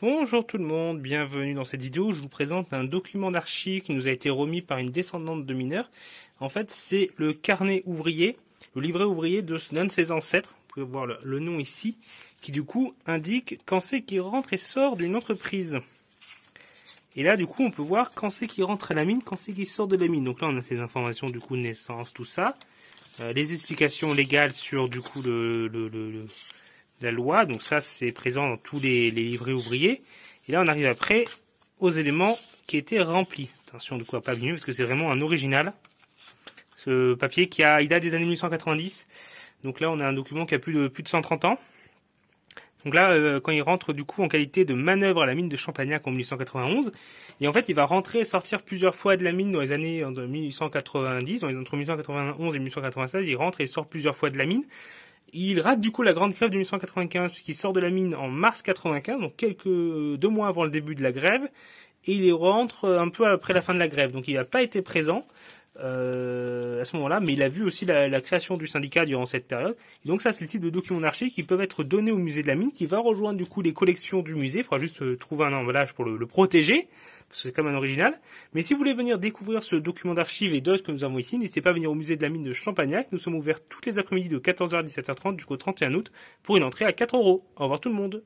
Bonjour tout le monde, bienvenue dans cette vidéo. Je vous présente un document d'archive qui nous a été remis par une descendante de mineurs. En fait, c'est le carnet ouvrier, le livret ouvrier de l'un de ses ancêtres. Vous pouvez voir le, nom ici, qui du coup indique quand c'est qu'il rentre et sort d'une entreprise. Et là, du coup, on peut voir quand c'est qu'il rentre à la mine, quand c'est qu'il sort de la mine. Donc là, on a ces informations du coup de naissance, tout ça, euh, les explications légales sur du coup le, le la loi. Donc ça, c'est présent dans tous les, livrets ouvriers. Et là, on arrive après aux éléments qui étaient remplis. Attention de quoi pas venu parce que c'est vraiment un original. Ce papier qui a, il date des années 1890. Donc là, on a un document qui a plus de, plus de 130 ans. Donc là, euh, quand il rentre du coup en qualité de manœuvre à la mine de Champagnac en 1891, et en fait, il va rentrer et sortir plusieurs fois de la mine dans les années 1890, entre 1891 et 1896, il rentre et sort plusieurs fois de la mine. Il rate du coup la grande grève de 1995 puisqu'il sort de la mine en mars 95, donc quelques deux mois avant le début de la grève, et il rentre euh, un peu après la fin de la grève. Donc il n'a pas été présent. Euh, euh, à ce moment-là, mais il a vu aussi la, création du syndicat durant cette période. Et donc ça, c'est le type de documents d'archives qui peuvent être donnés au musée de la mine, qui va rejoindre du coup les collections du musée. Il faudra juste euh, trouver un emballage pour le, protéger, parce que c'est quand même un original. Mais si vous voulez venir découvrir ce document d'archives et d'autres que nous avons ici, n'hésitez pas à venir au musée de la mine de Champagnac. Nous sommes ouverts tous les après-midi de 14h à 17h30 jusqu'au 31 août pour une entrée à 4 euros. Au revoir tout le monde.